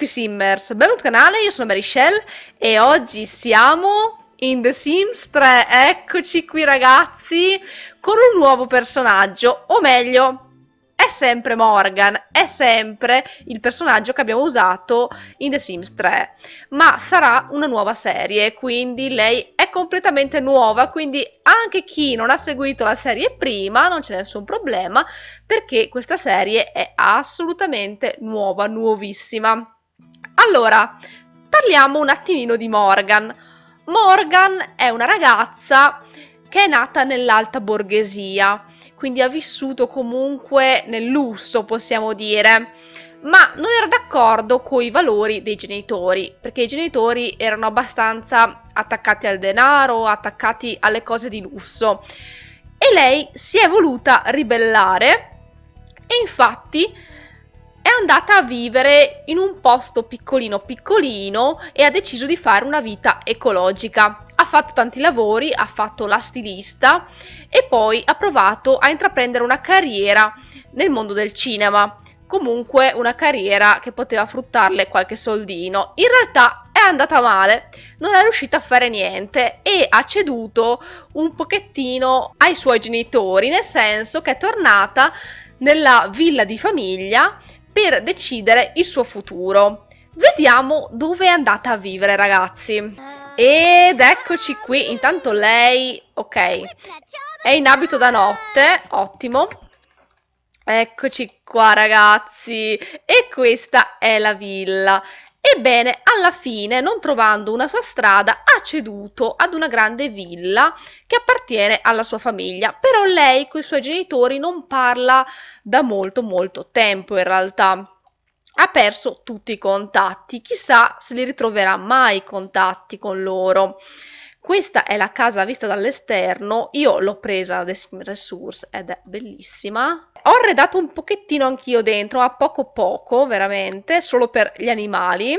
tutti Simmers, benvenuti al canale, io sono Mary Shell e oggi siamo in The Sims 3, eccoci qui ragazzi, con un nuovo personaggio, o meglio, è sempre Morgan, è sempre il personaggio che abbiamo usato in The Sims 3, ma sarà una nuova serie, quindi lei è completamente nuova, quindi anche chi non ha seguito la serie prima non c'è nessun problema, perché questa serie è assolutamente nuova, nuovissima. Allora, parliamo un attimino di Morgan. Morgan è una ragazza che è nata nell'alta borghesia, quindi ha vissuto comunque nel lusso, possiamo dire, ma non era d'accordo con i valori dei genitori, perché i genitori erano abbastanza attaccati al denaro, attaccati alle cose di lusso. E lei si è voluta ribellare e infatti è andata a vivere in un posto piccolino piccolino e ha deciso di fare una vita ecologica. Ha fatto tanti lavori, ha fatto la stilista e poi ha provato a intraprendere una carriera nel mondo del cinema. Comunque una carriera che poteva fruttarle qualche soldino. In realtà è andata male, non è riuscita a fare niente e ha ceduto un pochettino ai suoi genitori, nel senso che è tornata nella villa di famiglia per decidere il suo futuro. Vediamo dove è andata a vivere, ragazzi. Ed eccoci qui, intanto lei, ok, è in abito da notte, ottimo. Eccoci qua ragazzi, e questa è la villa. Ebbene, alla fine, non trovando una sua strada, ha ceduto ad una grande villa che appartiene alla sua famiglia. Però lei con i suoi genitori non parla da molto molto tempo in realtà. Ha perso tutti i contatti, chissà se li ritroverà mai i contatti con loro. Questa è la casa vista dall'esterno, io l'ho presa da Resource ed è bellissima, ho redato un pochettino anch'io dentro, a poco poco, veramente, solo per gli animali,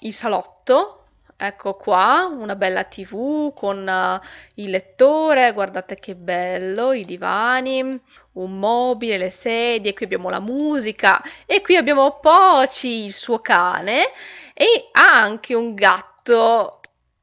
il salotto, ecco qua, una bella tv con uh, il lettore, guardate che bello, i divani, un mobile, le sedie, qui abbiamo la musica e qui abbiamo Poci, il suo cane e ha anche un gatto,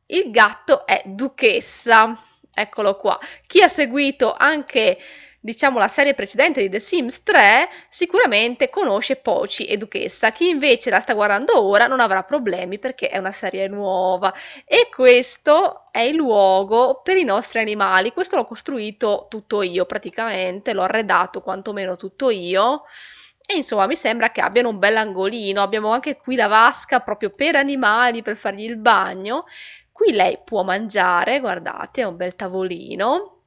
il gatto è Duchessa, eccolo qua. Chi ha seguito anche diciamo, la serie precedente di The Sims 3, sicuramente conosce Poci e Duchessa. Chi invece la sta guardando ora non avrà problemi perché è una serie nuova. E questo è il luogo per i nostri animali. Questo l'ho costruito tutto io praticamente, l'ho arredato quantomeno tutto io. E insomma, mi sembra che abbiano un bel angolino. Abbiamo anche qui la vasca proprio per animali, per fargli il bagno. Qui lei può mangiare, guardate, è un bel tavolino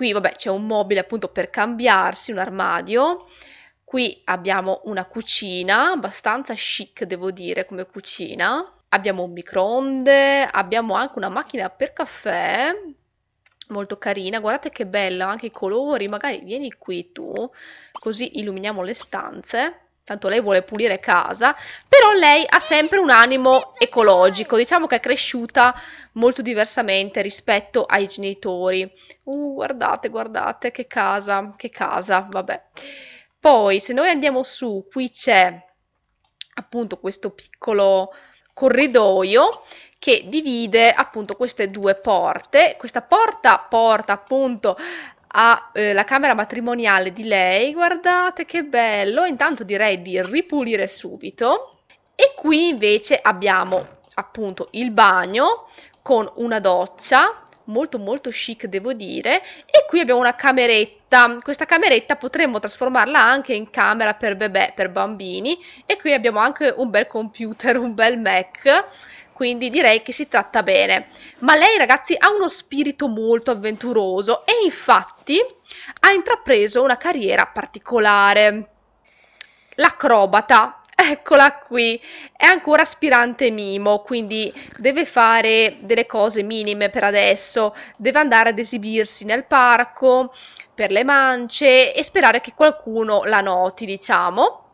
Qui vabbè c'è un mobile appunto per cambiarsi, un armadio. Qui abbiamo una cucina, abbastanza chic devo dire come cucina. Abbiamo un microonde, abbiamo anche una macchina per caffè, molto carina. Guardate che bella, anche i colori, magari vieni qui tu, così illuminiamo le stanze tanto lei vuole pulire casa, però lei ha sempre un animo ecologico, diciamo che è cresciuta molto diversamente rispetto ai genitori. Uh, guardate, guardate che casa, che casa, vabbè. Poi se noi andiamo su, qui c'è appunto questo piccolo corridoio che divide appunto queste due porte. Questa porta porta appunto ha eh, la camera matrimoniale di lei, guardate che bello, intanto direi di ripulire subito. E qui invece abbiamo appunto il bagno con una doccia molto molto chic devo dire e qui abbiamo una cameretta questa cameretta potremmo trasformarla anche in camera per bebè per bambini e qui abbiamo anche un bel computer un bel mac quindi direi che si tratta bene. Ma lei ragazzi ha uno spirito molto avventuroso e infatti ha intrapreso una carriera particolare. L'acrobata, eccola qui, è ancora aspirante mimo, quindi deve fare delle cose minime per adesso, deve andare ad esibirsi nel parco per le mance e sperare che qualcuno la noti, diciamo.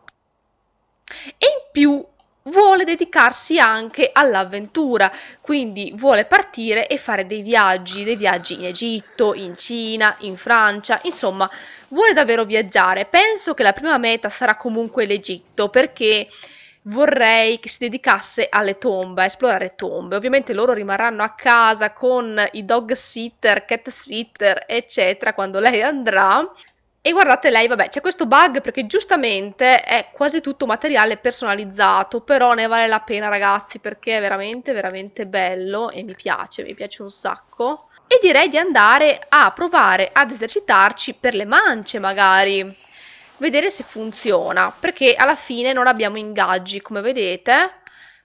E in più vuole dedicarsi anche all'avventura, quindi vuole partire e fare dei viaggi, dei viaggi in Egitto, in Cina, in Francia, insomma, vuole davvero viaggiare. Penso che la prima meta sarà comunque l'Egitto perché vorrei che si dedicasse alle tombe, a esplorare tombe. Ovviamente loro rimarranno a casa con i dog sitter, cat sitter, eccetera, quando lei andrà. E guardate lei, vabbè, c'è questo bug perché giustamente è quasi tutto materiale personalizzato, però ne vale la pena ragazzi perché è veramente veramente bello e mi piace, mi piace un sacco. E direi di andare a provare ad esercitarci per le mance magari, vedere se funziona, perché alla fine non abbiamo ingaggi come vedete,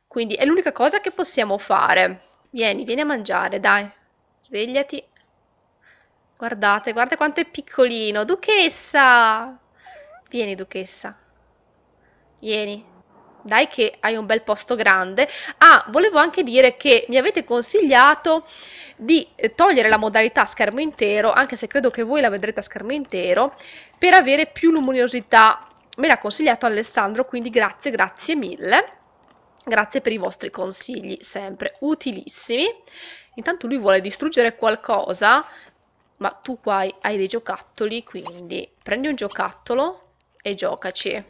quindi è l'unica cosa che possiamo fare. Vieni, vieni a mangiare, dai, svegliati. Guardate, guarda quanto è piccolino. Duchessa! Vieni, duchessa. Vieni. Dai che hai un bel posto grande. Ah, volevo anche dire che mi avete consigliato di eh, togliere la modalità schermo intero, anche se credo che voi la vedrete a schermo intero, per avere più luminosità. Me l'ha consigliato Alessandro, quindi grazie, grazie mille. Grazie per i vostri consigli, sempre utilissimi. Intanto lui vuole distruggere qualcosa ma tu qua hai dei giocattoli, quindi prendi un giocattolo e giocaci.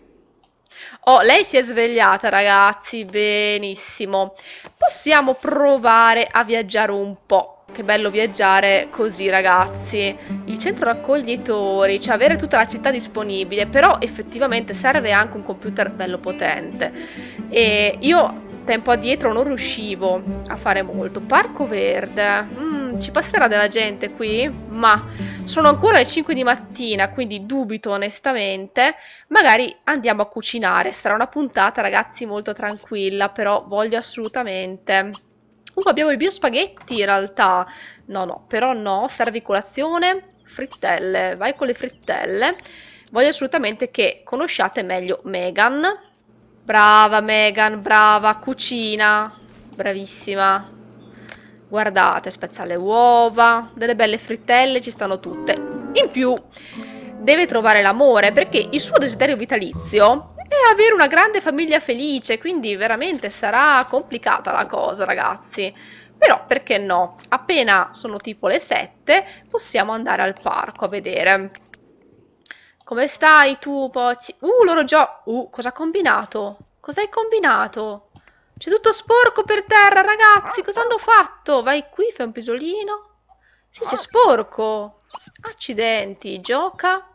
Oh, lei si è svegliata, ragazzi, benissimo. Possiamo provare a viaggiare un po'. Che bello viaggiare così, ragazzi. Il centro raccoglitori, cioè avere tutta la città disponibile, però effettivamente serve anche un computer bello potente. E io tempo addietro non riuscivo a fare molto. Parco verde. Mmm ci passerà della gente qui, ma sono ancora le 5 di mattina, quindi dubito onestamente. Magari andiamo a cucinare, sarà una puntata ragazzi molto tranquilla, però voglio assolutamente... Comunque abbiamo i biospaghetti in realtà. No, no, però no, servi colazione, frittelle, vai con le frittelle. Voglio assolutamente che conosciate meglio Megan. Brava Megan, brava, cucina, bravissima, Guardate, spezza le uova, delle belle frittelle ci stanno tutte. In più, deve trovare l'amore perché il suo desiderio vitalizio è avere una grande famiglia felice, quindi veramente sarà complicata la cosa, ragazzi. Però perché no? Appena sono tipo le 7 possiamo andare al parco a vedere. Come stai tu, Poci? Uh, loro già... Uh, cosa ha combinato? Cos'hai combinato? C'è tutto sporco per terra, ragazzi. Ah, cosa hanno fatto? Vai qui, fai un pisolino. Sì, c'è sporco. Accidenti, gioca.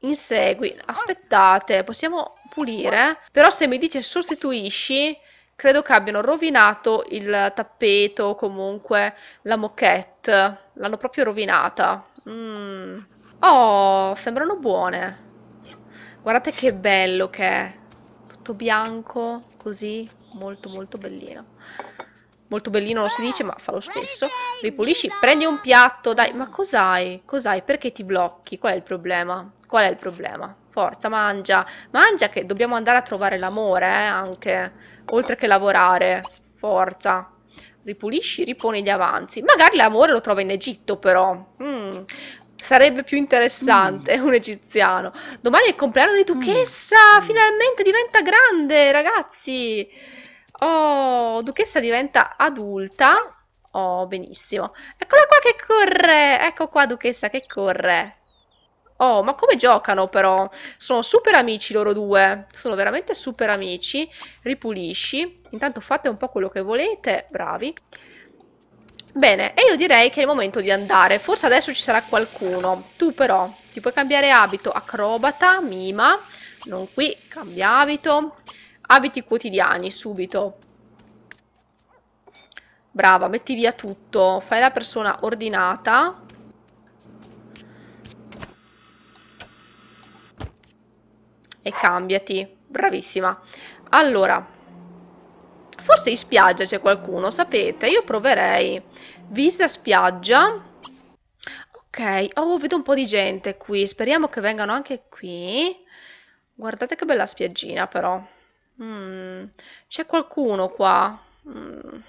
Insegui. Aspettate, possiamo pulire. Però se mi dice sostituisci, credo che abbiano rovinato il tappeto o comunque la moquette. L'hanno proprio rovinata. Mm. Oh, sembrano buone. Guardate che bello che è tutto bianco, così, molto molto bellino. Molto bellino non si dice, ma fa lo stesso. Ripulisci, prendi un piatto, dai, ma cos'hai? Cos'hai? Perché ti blocchi? Qual è il problema? Qual è il problema? Forza, mangia. Mangia che dobbiamo andare a trovare l'amore, eh, anche. Oltre che lavorare. Forza ripulisci, riponi gli avanzi. Magari l'amore lo trova in Egitto, però. Mm. Sarebbe più interessante mm. un egiziano. Domani è il compleanno di Duchessa, mm. finalmente diventa grande, ragazzi. Oh, Duchessa diventa adulta. Oh, benissimo. Eccola qua che corre. Ecco qua Duchessa che corre. Oh, ma come giocano però? Sono super amici loro due. Sono veramente super amici. Ripulisci. Intanto fate un po' quello che volete. Bravi. Bene, e io direi che è il momento di andare. Forse adesso ci sarà qualcuno. Tu però ti puoi cambiare abito acrobata, mima, non qui, cambia abito. Abiti quotidiani, subito. Brava, metti via tutto. Fai la persona ordinata. E cambiati. Bravissima. Allora, forse in spiaggia c'è qualcuno, sapete? Io proverei Vista spiaggia. Ok, oh, vedo un po' di gente qui. Speriamo che vengano anche qui. Guardate che bella spiaggina però. Mm. C'è qualcuno qua. Mm.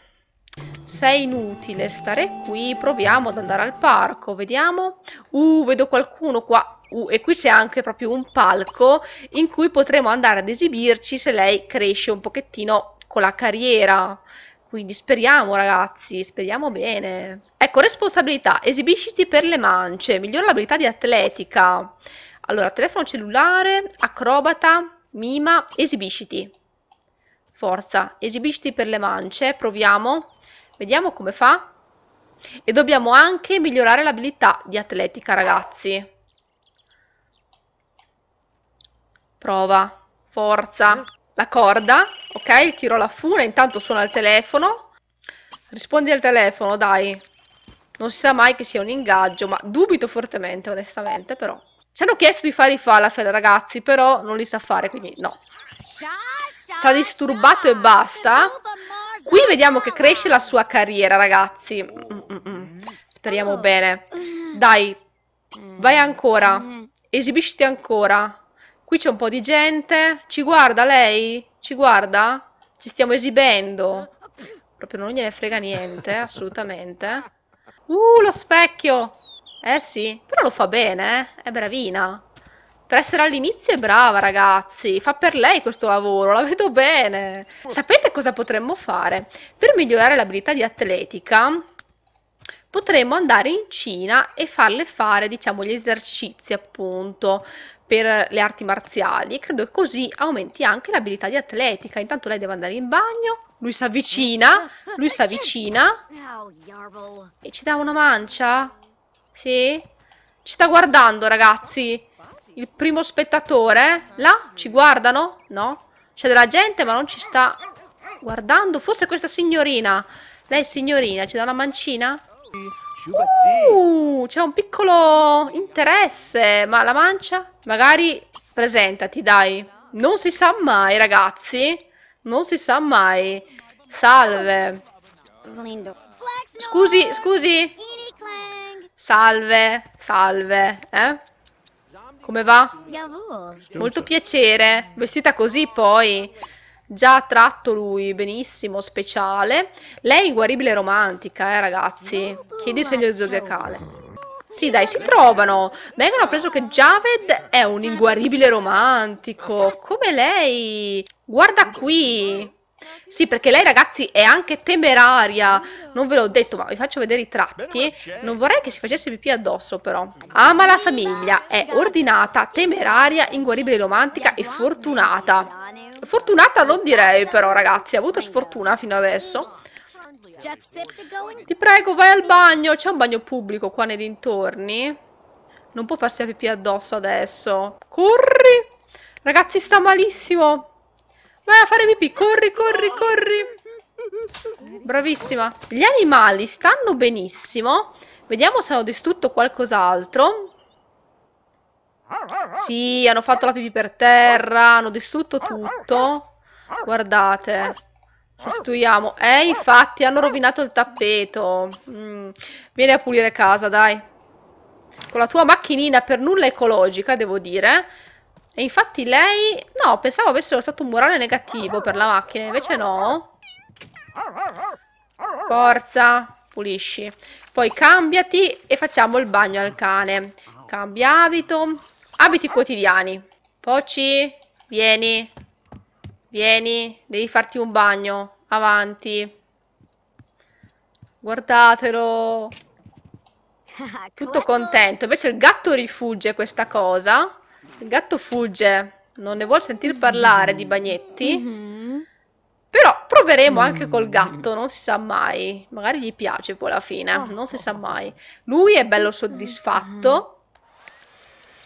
Sei inutile stare qui. Proviamo ad andare al parco. Vediamo. Uh, vedo qualcuno qua. Uh, e qui c'è anche proprio un palco in cui potremo andare ad esibirci se lei cresce un pochettino con la carriera. Quindi speriamo ragazzi, speriamo bene. Ecco, responsabilità, esibisciti per le mance, migliora l'abilità di atletica. Allora, telefono cellulare, acrobata, mima, esibisciti. Forza, esibisciti per le mance, proviamo, vediamo come fa. E dobbiamo anche migliorare l'abilità di atletica, ragazzi. Prova, forza, la corda, Ok, tiro la fune, intanto suona il telefono. Rispondi al telefono, dai. Non si sa mai che sia un ingaggio, ma dubito fortemente, onestamente, però. Ci hanno chiesto di fare i falafel, ragazzi, però non li sa fare, quindi no. Ci ha disturbato e basta. Qui vediamo che cresce la sua carriera, ragazzi. Mm -mm. Speriamo bene. Dai, vai ancora. Esibisciti ancora. Qui c'è un po' di gente. Ci guarda lei? Ci guarda? Ci stiamo esibendo. Proprio non gliene frega niente, assolutamente. Uh, lo specchio! Eh sì, però lo fa bene, eh? È bravina. Per essere all'inizio è brava, ragazzi. Fa per lei questo lavoro, la vedo bene. Sapete cosa potremmo fare? Per migliorare l'abilità di atletica, potremmo andare in Cina e farle fare, diciamo, gli esercizi, appunto per le arti marziali e credo che così aumenti anche l'abilità di atletica. Intanto lei deve andare in bagno, lui si avvicina, lui si avvicina e ci dà una mancia? Sì? Ci sta guardando ragazzi, il primo spettatore, là? Ci guardano? No? C'è della gente ma non ci sta guardando, forse questa signorina, lei signorina ci dà una mancina? Sì. Uh, c'è un piccolo interesse, ma la mancia? Magari presentati, dai. Non si sa mai, ragazzi. Non si sa mai. Salve. Scusi, scusi. Salve, salve, eh? Come va? Molto piacere. Vestita così poi già tratto lui benissimo, speciale. Lei guaribile romantica, eh ragazzi. Chiedi segno zodiacale. Sì, dai, si trovano. Megan ha preso che Javed è un inguaribile romantico. Come lei. Guarda qui. Sì, perché lei, ragazzi, è anche temeraria. Non ve l'ho detto, ma vi faccio vedere i tratti. Non vorrei che si facesse pipì addosso, però. Ama la famiglia, è ordinata, temeraria, inguaribile romantica e fortunata. Fortunata non direi però ragazzi, ha avuto sfortuna fino adesso. Ti prego vai al bagno, c'è un bagno pubblico qua nei dintorni. Non può farsi la pipì addosso adesso. Corri! Ragazzi sta malissimo. Vai a fare pipì, corri, corri, corri. Bravissima. Gli animali stanno benissimo. Vediamo se hanno distrutto qualcos'altro. Sì, hanno fatto la pipì per terra, hanno distrutto tutto. Guardate. Costruiamo. Eh, infatti, hanno rovinato il tappeto. Mm. Vieni a pulire casa, dai. Con la tua macchinina per nulla ecologica, devo dire. E infatti lei... No, pensavo avessero stato un morale negativo per la macchina, invece no. Forza, pulisci. Poi cambiati e facciamo il bagno al cane. Cambia abito, Abiti quotidiani. Poci, vieni. Vieni, devi farti un bagno. Avanti. Guardatelo. Tutto contento. Invece il gatto rifugge questa cosa. Il gatto fugge. Non ne vuol sentir parlare di bagnetti. Mm-hmm. Però proveremo anche col mm. gatto, non si sa mai. Magari gli piace poi alla fine, ah. non si sa mai. Lui è bello soddisfatto ah.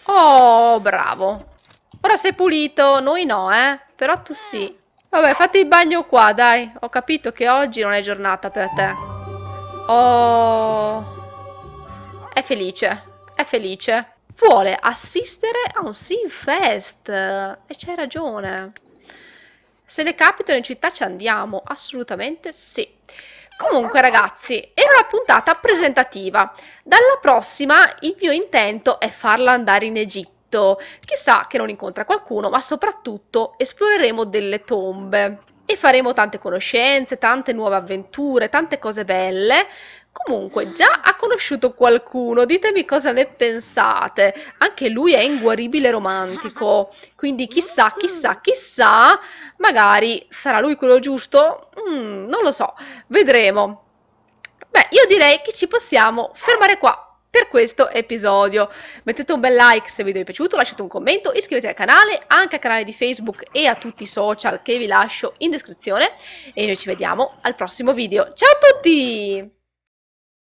Oh, bravo. Ora sei pulito, noi no, eh. Però tu sì. Vabbè, fatti il bagno qua, dai. Ho capito che oggi non è giornata per te. Oh... È felice. È felice. Vuole assistere a un Sinfest. E c'hai ragione. Se le capitano in città ci andiamo. Assolutamente sì. Comunque ragazzi, era una puntata presentativa. Dalla prossima il mio intento è farla andare in Egitto. Chissà che non incontra qualcuno, ma soprattutto esploreremo delle tombe e faremo tante conoscenze, tante nuove avventure, tante cose belle Comunque, già ha conosciuto qualcuno, ditemi cosa ne pensate. Anche lui è inguaribile romantico, quindi chissà, chissà, chissà, magari sarà lui quello giusto? Mm, non lo so, vedremo. Beh, io direi che ci possiamo fermare qua per questo episodio. Mettete un bel like se il video vi è piaciuto, lasciate un commento, iscrivetevi al canale, anche al canale di Facebook e a tutti i social che vi lascio in descrizione e noi ci vediamo al prossimo video. Ciao a tutti!